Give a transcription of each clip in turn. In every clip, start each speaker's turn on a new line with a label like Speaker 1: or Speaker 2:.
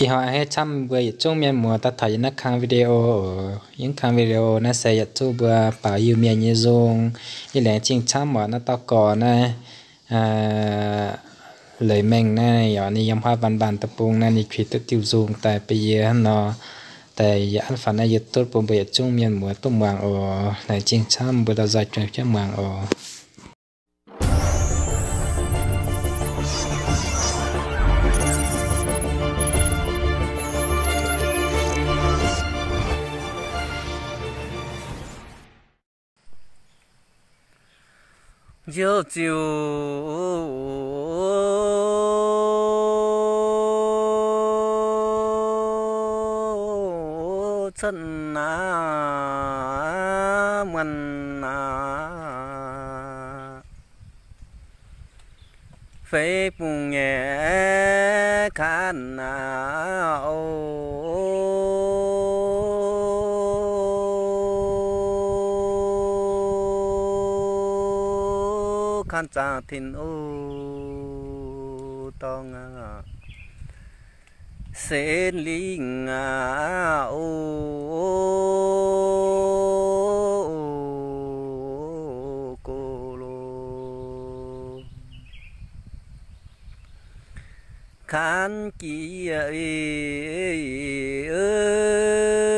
Speaker 1: อีหอให้ช้ำเบื่อจงเมียนมัวตัดถ่ายนักคังวิดีโอยังคังวิดีโอนะเสียจู่เบื่อป่าอยู่เมียนยี่ซงยี่แหลงจริงช้ำหมอนะตะก่อนนะอ่าเลยแม่งนะอย่านี่ยำพ่อบันบันตะปูงนะนี่ขีดตัดติวซูงแต่ไปเยอะเนาะแต่อย่าอันฝันนะยึดตัวปุ่มเบื่อจงเมียนมัวตุ้มวางโอไหนจริงช้ำเบื่อเราใจจงช้ำวางโอ chiều chiều chân à mình à phải buồn nhẹ khán à ô than cha thiên ô to ngà sen linh ngà ô cô lô khán kỳ ơi ơi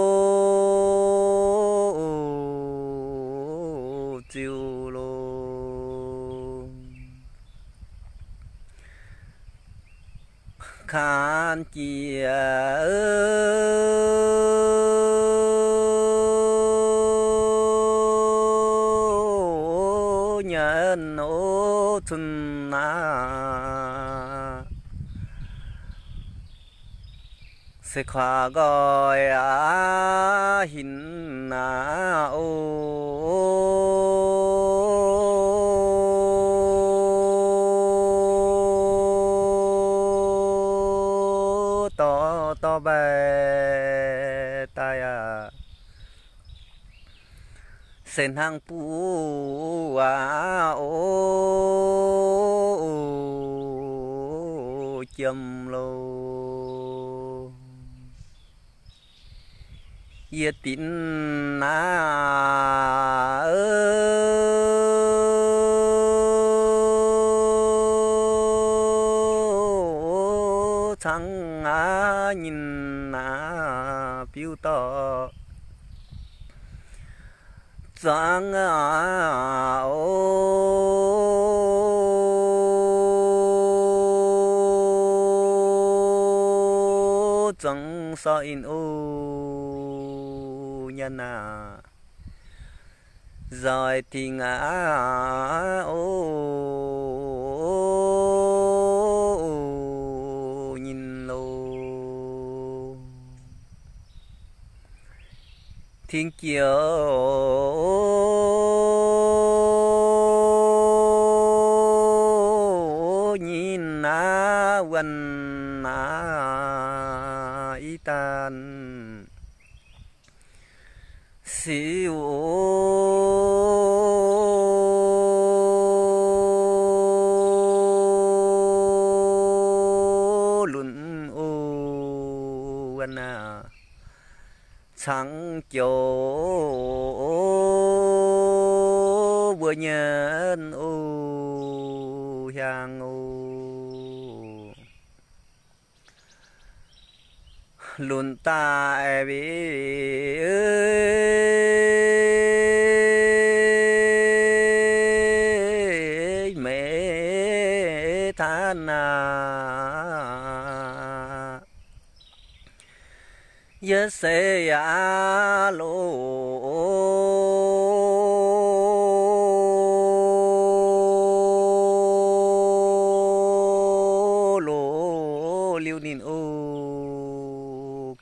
Speaker 1: khan chi nhân ô thân na sẽ khóa gọi á hình na ô nó về tay à sen hang pu à ô châm lô yết tín na ơi giáng à, à ô chẳng sao in ô nhân à rồi thì ngã à, ô thiên chiều nhìn na quần na y tan siêu luận ô quần na à sáng chỗ vừa nhân u hàng u luôn ta e bị mẹ than nào ye se ya lo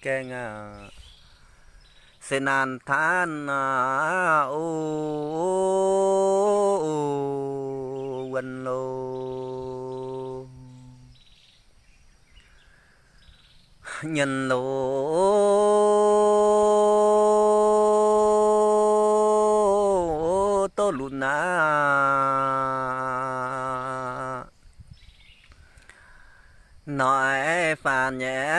Speaker 1: keng senan than o wen lo nhân lô tô lù nà nói phàn nhẹ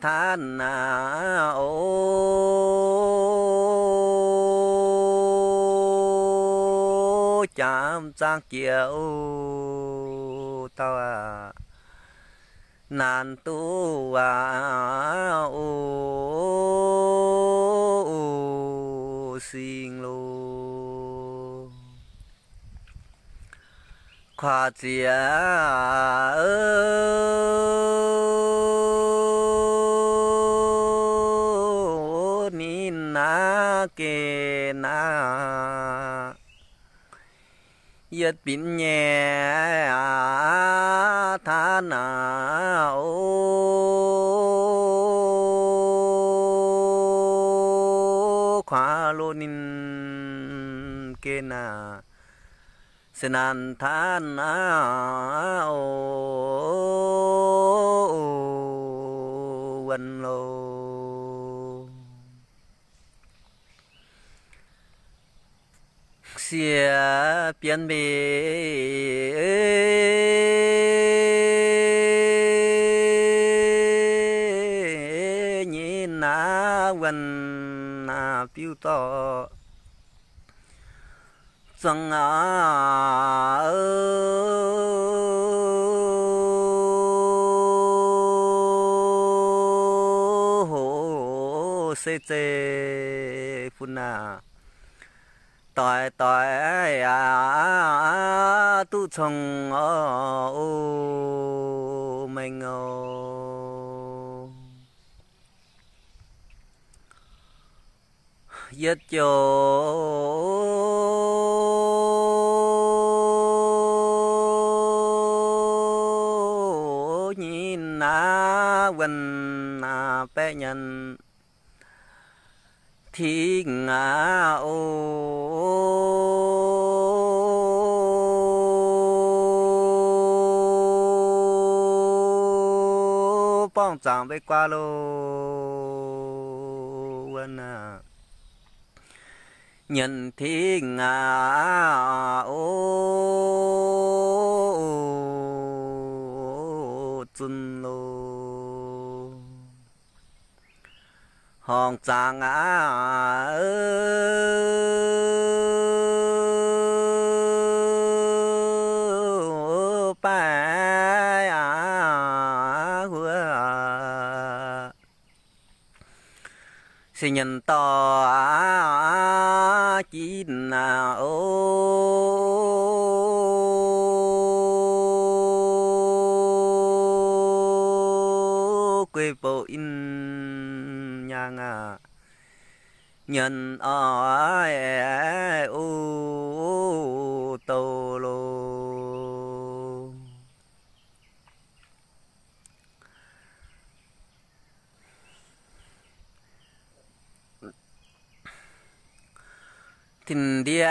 Speaker 1: than nà ô chạm sang kiều ta à. nàn tu à ô, ô, ô xin lỗi khóa chìa ơ nín na kê na yết bình nhẹ tha na ô sen an than a o wan lo xia pian bê nhìn na wan na piu to xuân ở hồ xê xê phun à tòi tòi à tu chồng ở mình ô giết chỗ vân à bé nhân thì ngã ô bong chẳng bê qua lô vân à nhận thì ngã ô hòn sang á xin nhân to chín ô nhân ở u tô lô thìn địa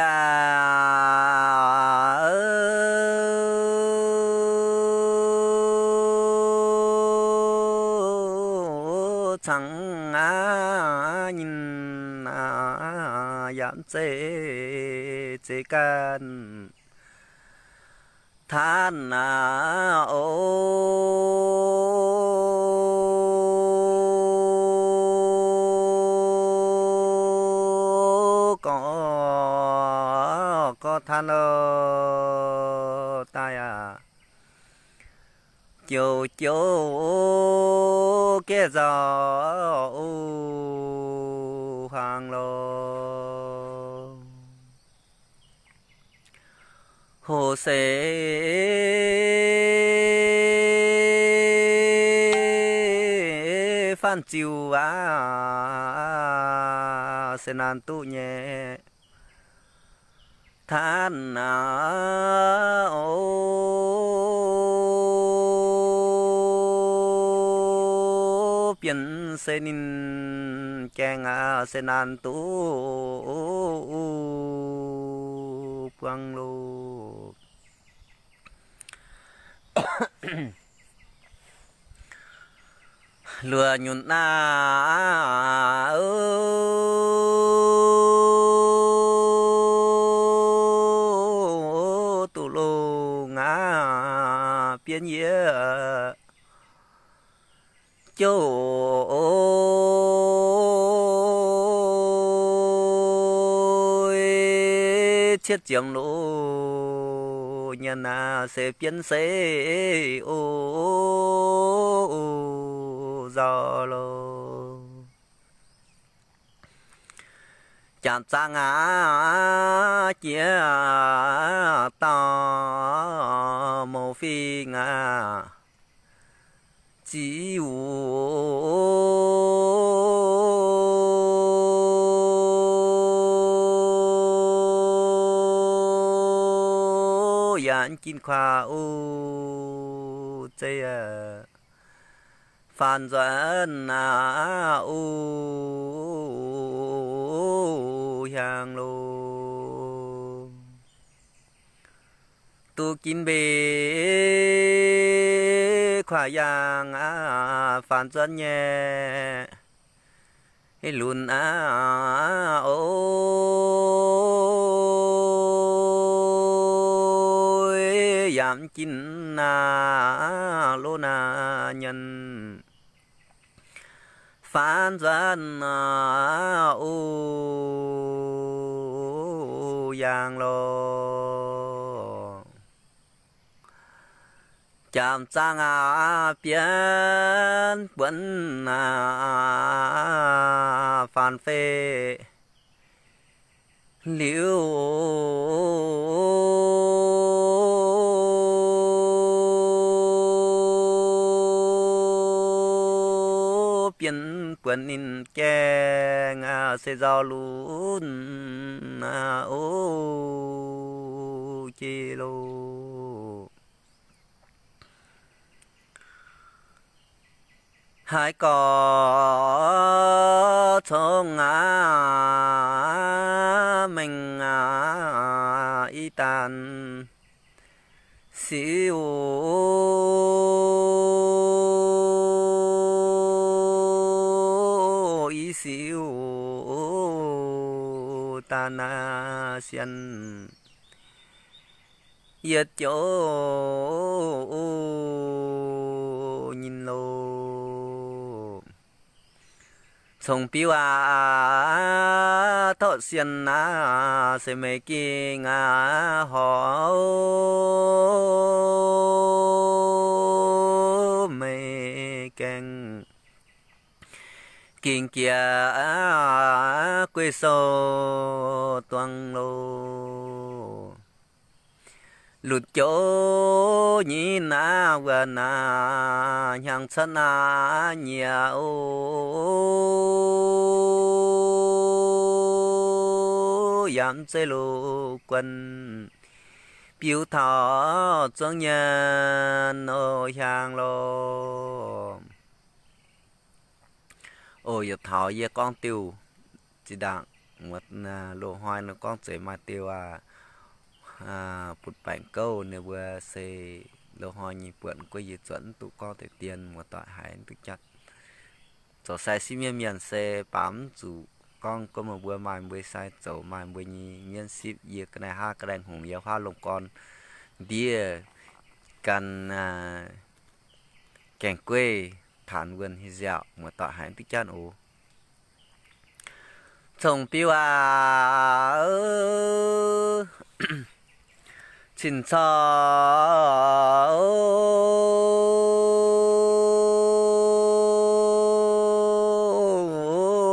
Speaker 1: chế chế can than à ô có có than ô tai à chiều chiều kia giờ ô hồ xế phan chiều á sẽ nàn tu nhẹ than à ô biển sẽ nín chàng à sẽ nàn tu quang lô lừa nhuận na ơ tù lô ngã biến ye châu chết chiếm lỗ nhà na sẽ biến sẽ ô giờ lô chạm sang á chia to mô phi ngà chỉ ô yan à, kin khoa ô chê phan dẫn à ô à, hàng lô tu kín bê khoa yang à phan dẫn nhẹ lùn à ô giảm chín na lô na nhân phán dân à, u giang lô chạm sang à biến vẫn à phản phê liễu biến quân in keng sẽ do luôn à, ô chi lô hai có cho ngã mình ngã à, y tàn xíu ta na xian yết chỗ nhìn lô sông piu à thọ xiên à sẽ mấy kia ngà họ mấy keng kinh kia quê sô toàn lô lụt chỗ nhí na và na nhang chân na nhà ô yam chế lô quân biểu thọ trong nhân ô hàng lô ôi giờ thảo giờ con tiêu chỉ đặng một à, lô hoa nó con sẽ mà tiêu à à bụt bản câu nếu vừa xe lô hoa nhị bượn quay dự chuẩn tụ con thể tiền một tại hải thực chặt chỗ sai xi miên miền xe bám chủ con có một bữa mai bữa sai chỗ mai bữa nhị nhân ship dự cái này ha cái đèn hùng giờ hoa lồng con đi cần à, cảnh quê phản vườn hi dẻo mà tọa hải tích chan ủ trồng tiêu à chín sò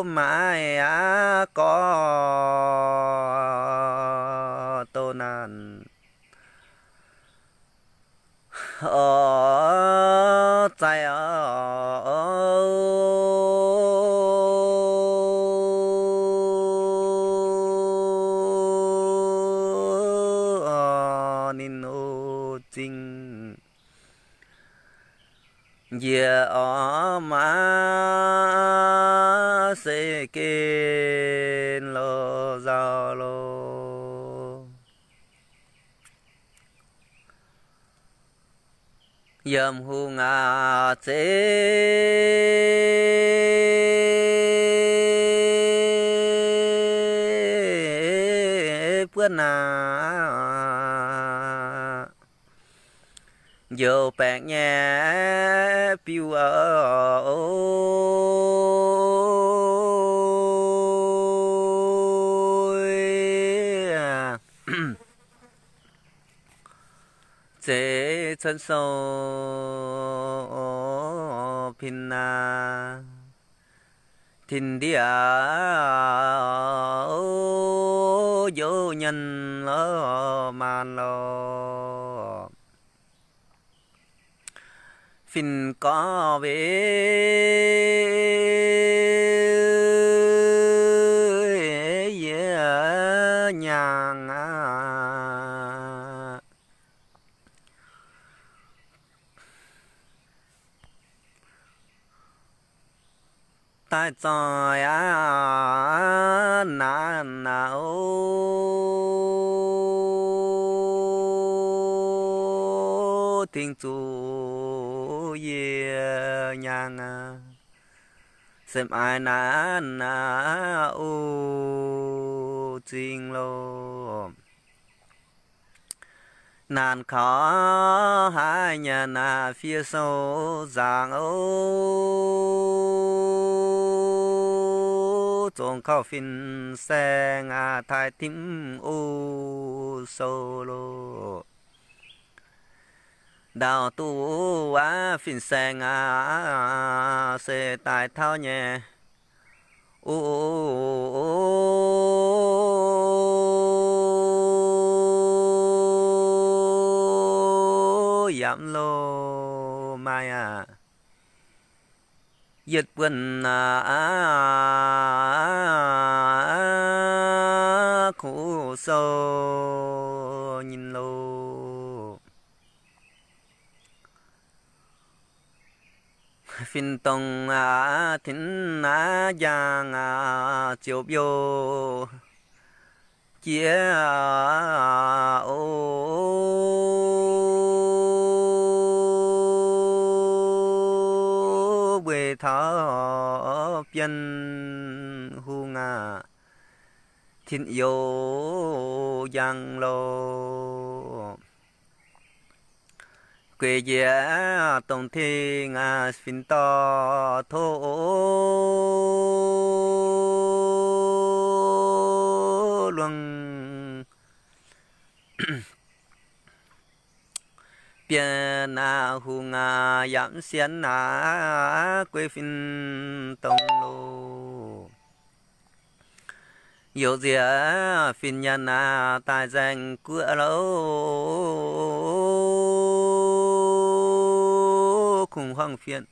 Speaker 1: mai á có tô nàn ờ mê lô lo lô lo yam hu nga chế bữa na vô bạc nhà piu ở chân sâu pinna thìn đi à vô nhân lo mà lo phìn có về ta trời á nà nà ô tình chủ ye nhang xem ai nà nà ô tình lo nàn khó hai nhà nà phía sâu giang ô trong khảo phim xe ngà thái tím ô sâu lô đào tu á phim xe ngà xe tài thao nhẹ ô ô ô giảm lô mai à dịch bình à, à, à, à, khổ sâu nhìn lô phiên tông à thính à giang à chiều biểu, chia à ô thọ biên hu ngà thiên yêu giang lô quê già tông thiên ngà xin to thô luân biển na hu nga yam xiên na quê phin tông lô yếu dĩa phin nhân na tài danh cửa lô cùng hoàng phiền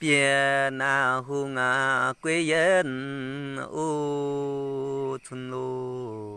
Speaker 1: biển na hu nga quê yên ô chun lô